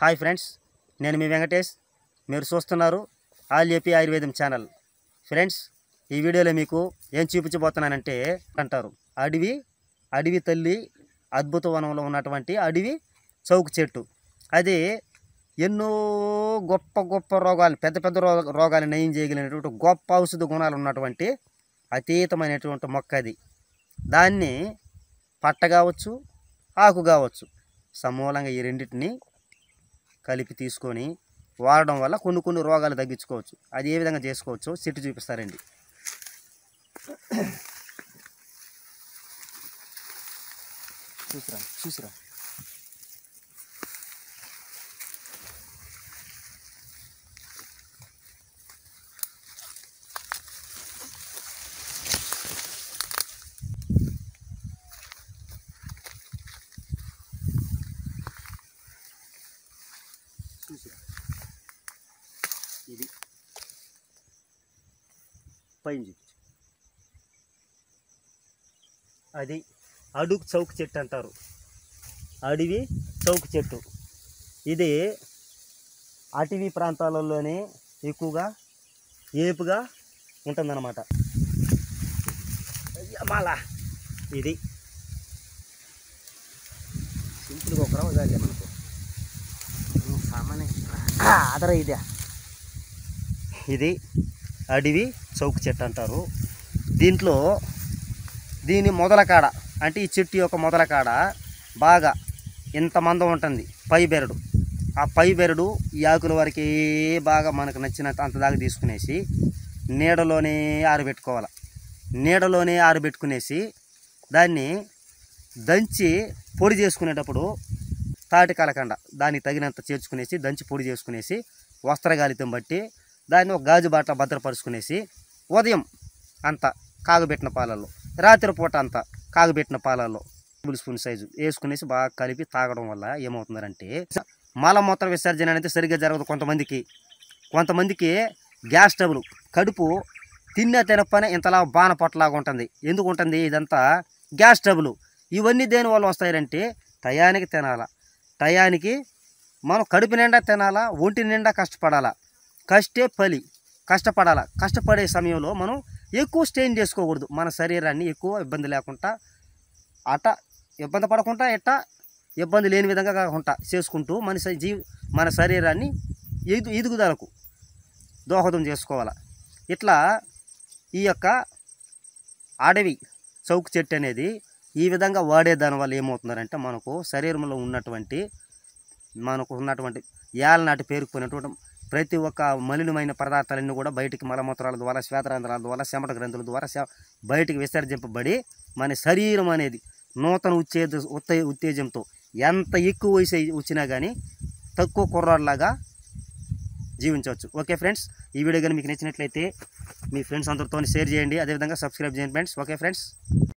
hi friends నేను మీ వెంకటేష్ మీరు చూస్తున్నారు all AP Ayurvedam channel friends ఈ వీడియోలో మీకు ఏం చూపించబోతున్నానంటే అంటారు అడవి అడవి తల్లి అద్భుత వనంలో ఉన్నటువంటి అడవి చౌకు చెట్టు అది ఎన్నో గొప్ప గొప్ప రోగాలు పెద్ద పెద్ద రోగాలు నయం చేయగలిగినటువంటి గొప్ప ఔషధ గుణాలు ఉన్నటువంటి అతీతమైనటువంటి మొక్క అది దాన్ని పట్ట కావచ్చు ఆకు కావచ్చు సమూలంగా ఈ రెండింటిని కలిపి తీసుకొని వాడడం వల్ల కొన్ని కొన్ని రోగాలు తగ్గించుకోవచ్చు అది ఏ విధంగా చేసుకోవచ్చో సిట్టు చూపిస్తారండి చూసిరా చూసిరా పైన అది అడుగు చౌక చెట్టు అంటారు అడవి చౌక చెట్టు ఇది అటవీ ప్రాంతాలలోనే ఎక్కువగా ఏపుగా ఉంటుందన్నమాట మాలా ఇది సింపుల్గా ఒక రవ్వ మనకు సామాన్య అదర ఇదే ఇది అడవి చౌక్ చెట్టు అంటారు దీంట్లో దీని మొదలకాడ అంటే ఈ చెట్టు యొక్క మొదలకాడ బాగా ఇంత మందం ఉంటుంది పై బెరడు ఆ పై బెరడు ఈ ఆకుల వరకే బాగా మనకు నచ్చిన అంత దాకా తీసుకునేసి నీడలోనే ఆరబెట్టుకోవాలి నీడలోనే ఆరబెట్టుకునేసి దాన్ని దంచి పొడి చేసుకునేటప్పుడు తాటి కలకండ దానికి తగినంత చేర్చుకునేసి దంచి పొడి చేసుకునేసి వస్త్రగాలితం బట్టి దాన్ని ఒక గాజు బాట భద్రపరుచుకునేసి ఉదయం అంత కాగబెట్టిన పాలల్లో రాత్రిపూట అంత కాగబెట్టిన పాలల్లో టేబుల్ స్పూన్ సైజు వేసుకునేసి బాగా కలిపి తాగడం వల్ల ఏమవుతుందంటే మలమూత్ర విసర్జన అనేది సరిగ్గా జరగదు కొంతమందికి కొంతమందికి గ్యాస్ ట్రబుల్ కడుపు తిన్న తినపనే ఇంతలా పొట్టలాగా ఉంటుంది ఎందుకు ఉంటుంది ఇదంతా గ్యాస్ ట్రబుల్ ఇవన్నీ దేనివల్ల వస్తాయంటే టయానికి తినాలా టయానికి మనం కడుపు నిండా తినాలా ఒంటి నిండా కష్టపడాలా కష్టే పలి కష్టపడాలి కష్టపడే సమయంలో మనం ఎక్కువ స్ట్రెయిన్ చేసుకోకూడదు మన శరీరాన్ని ఎక్కువ ఇబ్బంది లేకుండా అట ఇబ్బంది పడకుండా ఎట్ట ఇబ్బంది లేని విధంగా కాకుండా చేసుకుంటూ మన జీ మన శరీరాన్ని ఎదు ఎదుగుదలకు దోహదం చేసుకోవాలి ఇట్లా ఈ యొక్క అడవి చౌక్ చెట్టు అనేది ఈ విధంగా వాడే దానివల్ల ఏమవుతున్నారంటే మనకు శరీరంలో ఉన్నటువంటి మనకు ఉన్నటువంటి నాటి పేరుకుపోయినటువంటి ప్రతి ఒక్క మలినమైన పదార్థాలన్నీ కూడా బయటికి మలమూత్రాల ద్వారా శ్వేతరంధ్రాల ద్వారా శమట గ్రంథుల ద్వారా బయటికి విసర్జింపబడి మన శరీరం అనేది నూతన ఉత్తేజ ఉత్తే ఉత్తేజంతో ఎంత ఎక్కువ వయసు వచ్చినా కానీ తక్కువ కుర్రాళ్ళలాగా జీవించవచ్చు ఓకే ఫ్రెండ్స్ ఈ వీడియో కానీ మీకు నచ్చినట్లయితే మీ ఫ్రెండ్స్ అందరితో షేర్ చేయండి అదేవిధంగా సబ్స్క్రైబ్ చేయండి ఫ్రెండ్స్ ఓకే ఫ్రెండ్స్